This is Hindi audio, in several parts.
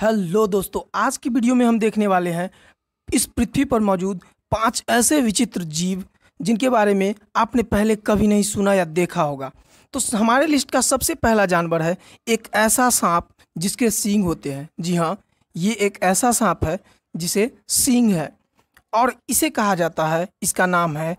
हेलो दोस्तों आज की वीडियो में हम देखने वाले हैं इस पृथ्वी पर मौजूद पांच ऐसे विचित्र जीव जिनके बारे में आपने पहले कभी नहीं सुना या देखा होगा तो हमारे लिस्ट का सबसे पहला जानवर है एक ऐसा सांप जिसके सींग होते हैं जी हाँ ये एक ऐसा सांप है जिसे सींग है और इसे कहा जाता है इसका नाम है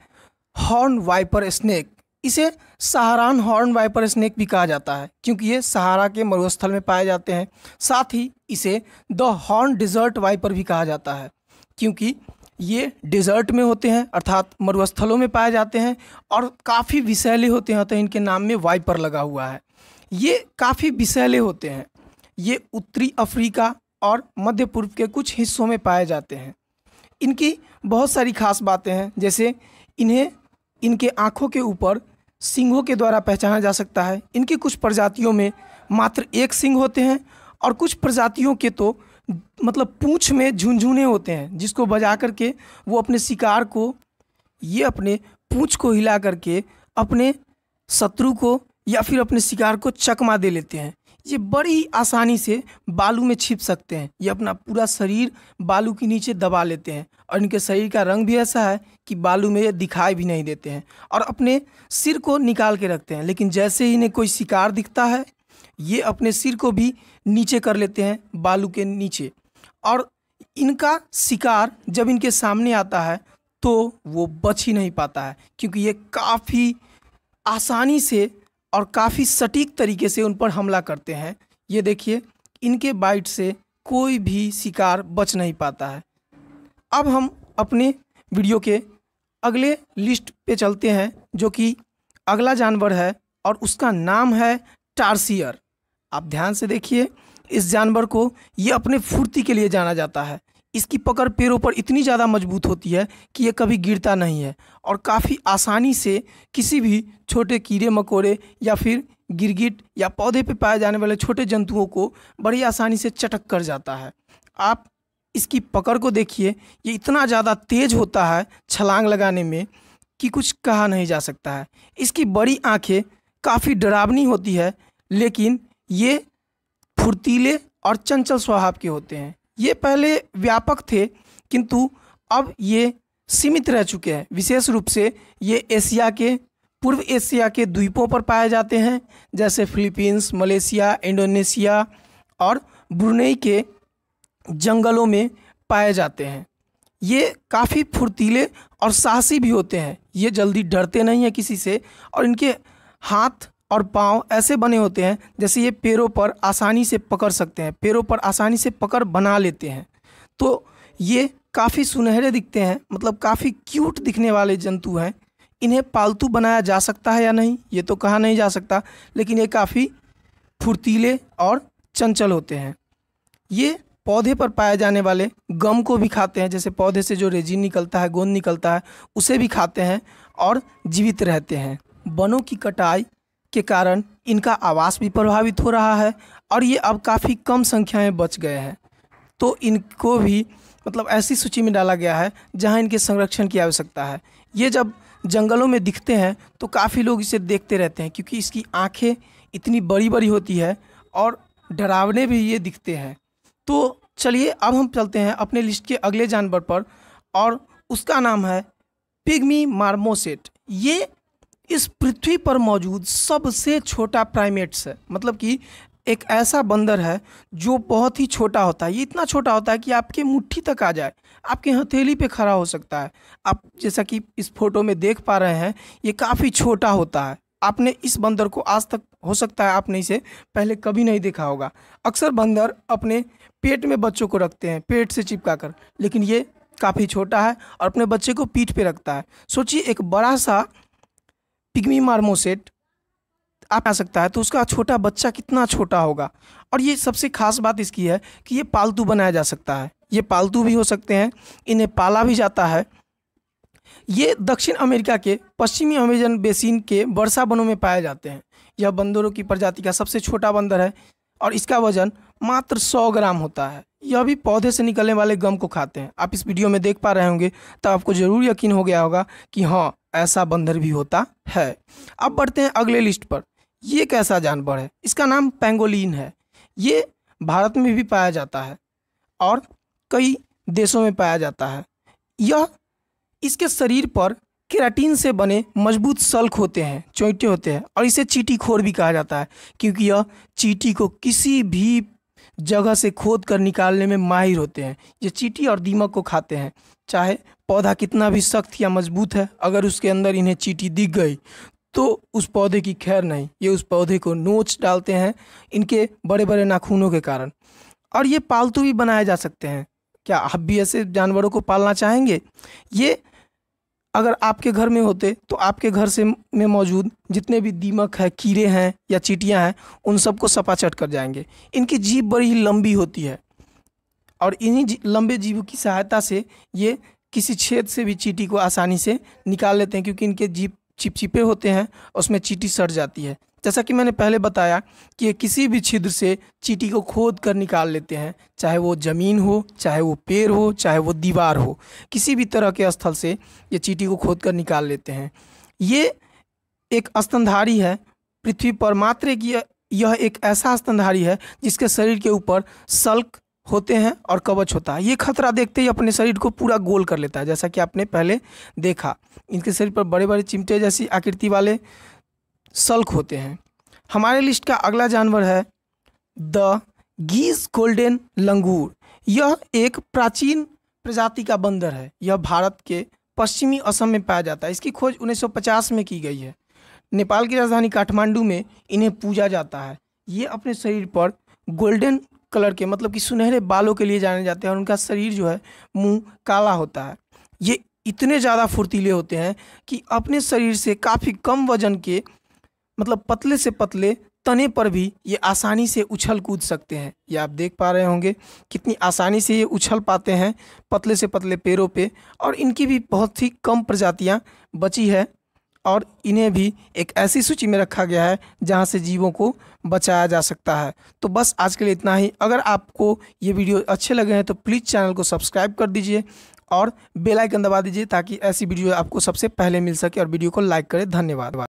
हॉर्न वाइपर स्नेक इसे सहारान हॉर्न वाइपर स्नेक भी कहा जाता है क्योंकि ये सहारा के मरुस्थल में पाए जाते हैं साथ ही इसे द हॉर्न डिजर्ट वाइपर भी कहा जाता है क्योंकि ये डिजर्ट में होते हैं अर्थात मरुस्थलों में पाए जाते हैं और काफ़ी विषैले होते हैं तो इनके नाम में वाइपर लगा हुआ है ये काफ़ी विषैले होते हैं ये उत्तरी अफ्रीका और मध्य पूर्व के कुछ हिस्सों में पाए जाते हैं इनकी बहुत सारी खास बातें हैं जैसे इन्हें इनके आँखों के ऊपर सिंहों के द्वारा पहचाना जा सकता है इनकी कुछ प्रजातियों में मात्र एक सिंह होते हैं और कुछ प्रजातियों के तो मतलब पूँछ में झुंझुने होते हैं जिसको बजा करके वो अपने शिकार को ये अपने पूँछ को हिला करके अपने शत्रु को या फिर अपने शिकार को चकमा दे लेते हैं ये बड़ी ही आसानी से बालू में छिप सकते हैं ये अपना पूरा शरीर बालू के नीचे दबा लेते हैं और इनके शरीर का रंग भी ऐसा है कि बालू में ये दिखाई भी नहीं देते हैं और अपने सिर को निकाल के रखते हैं लेकिन जैसे ही इन्हें कोई शिकार दिखता है ये अपने सिर को भी नीचे कर लेते हैं बालू के नीचे और इनका शिकार जब इनके सामने आता है तो वो बच ही नहीं पाता है क्योंकि ये काफ़ी आसानी से और काफ़ी सटीक तरीके से उन पर हमला करते हैं ये देखिए इनके बाइट से कोई भी शिकार बच नहीं पाता है अब हम अपने वीडियो के अगले लिस्ट पे चलते हैं जो कि अगला जानवर है और उसका नाम है टारसियर आप ध्यान से देखिए इस जानवर को ये अपने फुर्ती के लिए जाना जाता है इसकी पकड़ पैरों पर इतनी ज़्यादा मजबूत होती है कि ये कभी गिरता नहीं है और काफ़ी आसानी से किसी भी छोटे कीड़े मकोड़े या फिर गिरगिट या पौधे पे पाए जाने वाले छोटे जंतुओं को बड़ी आसानी से चटक कर जाता है आप इसकी पकड़ को देखिए ये इतना ज़्यादा तेज होता है छलांग लगाने में कि कुछ कहा नहीं जा सकता है इसकी बड़ी आँखें काफ़ी डरावनी होती है लेकिन ये फुर्तीले और चंचल स्वभाव के होते हैं ये पहले व्यापक थे किंतु अब ये सीमित रह चुके हैं विशेष रूप से ये एशिया के पूर्व एशिया के द्वीपों पर पाए जाते हैं जैसे फिलीपींस मलेशिया इंडोनेशिया और ब्रुनेई के जंगलों में पाए जाते हैं ये काफ़ी फुर्तीले और साहसी भी होते हैं ये जल्दी डरते नहीं हैं किसी से और इनके हाथ और पाँव ऐसे बने होते हैं जैसे ये पैरों पर आसानी से पकड़ सकते हैं पैरों पर आसानी से पकड़ बना लेते हैं तो ये काफ़ी सुनहरे दिखते हैं मतलब काफ़ी क्यूट दिखने वाले जंतु हैं इन्हें पालतू बनाया जा सकता है या नहीं ये तो कहा नहीं जा सकता लेकिन ये काफ़ी फुर्तीले और चंचल होते हैं ये पौधे पर पाए जाने वाले गम को भी खाते हैं जैसे पौधे से जो रेजिन निकलता है गोंद निकलता है उसे भी खाते हैं और जीवित रहते हैं वनों की कटाई जिसके कारण इनका आवास भी प्रभावित हो रहा है और ये अब काफ़ी कम संख्या में बच गए हैं तो इनको भी मतलब ऐसी सूची में डाला गया है जहाँ इनके संरक्षण की आवश्यकता है ये जब जंगलों में दिखते हैं तो काफ़ी लोग इसे देखते रहते हैं क्योंकि इसकी आँखें इतनी बड़ी बड़ी होती है और डरावने भी ये दिखते हैं तो चलिए अब हम चलते हैं अपने लिस्ट के अगले जानवर पर और उसका नाम है पिग्मी मार्मोसेट ये इस पृथ्वी पर मौजूद सबसे छोटा प्राइमेट्स है मतलब कि एक ऐसा बंदर है जो बहुत ही छोटा होता है ये इतना छोटा होता है कि आपके मुट्ठी तक आ जाए आपके हथेली पे खड़ा हो सकता है आप जैसा कि इस फोटो में देख पा रहे हैं ये काफ़ी छोटा होता है आपने इस बंदर को आज तक हो सकता है आपने इसे पहले कभी नहीं देखा होगा अक्सर बंदर अपने पेट में बच्चों को रखते हैं पेट से चिपका कर लेकिन ये काफ़ी छोटा है और अपने बच्चे को पीठ पे रखता है सोचिए एक बड़ा सा पिग्मी मार्मोसेट आप आ सकता है तो उसका छोटा बच्चा कितना छोटा होगा और ये सबसे खास बात इसकी है कि ये पालतू बनाया जा सकता है ये पालतू भी हो सकते हैं इन्हें पाला भी जाता है ये दक्षिण अमेरिका के पश्चिमी अमेजन बेसिन के वर्षा वनों में पाए जाते हैं यह बंदरों की प्रजाति का सबसे छोटा बंदर है और इसका वजन मात्र 100 ग्राम होता है यह भी पौधे से निकलने वाले गम को खाते हैं आप इस वीडियो में देख पा रहे होंगे तो आपको ज़रूर यकीन हो गया होगा कि हाँ ऐसा बंदर भी होता है अब बढ़ते हैं अगले लिस्ट पर ये कैसा जानवर है इसका नाम पेंगोलिन है ये भारत में भी पाया जाता है और कई देशों में पाया जाता है यह इसके शरीर पर केराटीन से बने मजबूत सल्क होते हैं चोटे होते हैं और इसे चीटी खोर भी कहा जाता है क्योंकि यह चीटी को किसी भी जगह से खोद कर निकालने में माहिर होते हैं ये चीटी और दीमक को खाते हैं चाहे पौधा कितना भी सख्त या मजबूत है अगर उसके अंदर इन्हें चीटी दिख गई तो उस पौधे की खैर नहीं ये उस पौधे को नोच डालते हैं इनके बड़े बड़े नाखूनों के कारण और ये पालतू भी बनाए जा सकते हैं क्या आप भी ऐसे जानवरों को पालना चाहेंगे ये अगर आपके घर में होते तो आपके घर से में मौजूद जितने भी दीमक है कीड़े हैं या चीटियां हैं उन सबको सपाचट कर जाएंगे इनकी जीभ बड़ी ही लंबी होती है और इन्हीं जी, लंबे जीव की सहायता से ये किसी छेद से भी चीटी को आसानी से निकाल लेते हैं क्योंकि इनके जीप चिपचिपे होते हैं और उसमें चीटी सड़ जाती है जैसा कि मैंने पहले बताया कि ये किसी भी छिद्र से चीटी को खोद कर निकाल लेते हैं चाहे वो ज़मीन हो चाहे वो पेड़ हो चाहे वो दीवार हो किसी भी तरह के स्थल से ये चीटी को खोद कर निकाल लेते हैं ये एक स्तनधारी है पृथ्वी पर मात्र की यह एक ऐसा स्तनधारी है जिसके शरीर के ऊपर सल्क होते हैं और कवच होता है ये खतरा देखते ही अपने शरीर को पूरा गोल कर लेता है जैसा कि आपने पहले देखा इनके शरीर पर बड़े बड़े चिमटे जैसी आकृति वाले सल्क होते हैं हमारे लिस्ट का अगला जानवर है द गीज गोल्डन लंगूर यह एक प्राचीन प्रजाति का बंदर है यह भारत के पश्चिमी असम में पाया जाता है इसकी खोज 1950 में की गई है नेपाल की राजधानी काठमांडू में इन्हें पूजा जाता है ये अपने शरीर पर गोल्डन कलर के मतलब कि सुनहरे बालों के लिए जाने जाते हैं और उनका शरीर जो है मुंह काला होता है ये इतने ज़्यादा फुर्तीले होते हैं कि अपने शरीर से काफ़ी कम वजन के मतलब पतले से पतले तने पर भी ये आसानी से उछल कूद सकते हैं ये आप देख पा रहे होंगे कितनी आसानी से ये उछल पाते हैं पतले से पतले पैरों पे और इनकी भी बहुत ही कम प्रजातियाँ बची है और इन्हें भी एक ऐसी सूची में रखा गया है जहाँ से जीवों को बचाया जा सकता है तो बस आज के लिए इतना ही अगर आपको ये वीडियो अच्छे लगे हैं तो प्लीज़ चैनल को सब्सक्राइब कर दीजिए और बेल आइकन दबा दीजिए ताकि ऐसी वीडियो आपको सबसे पहले मिल सके और वीडियो को लाइक करें धन्यवाद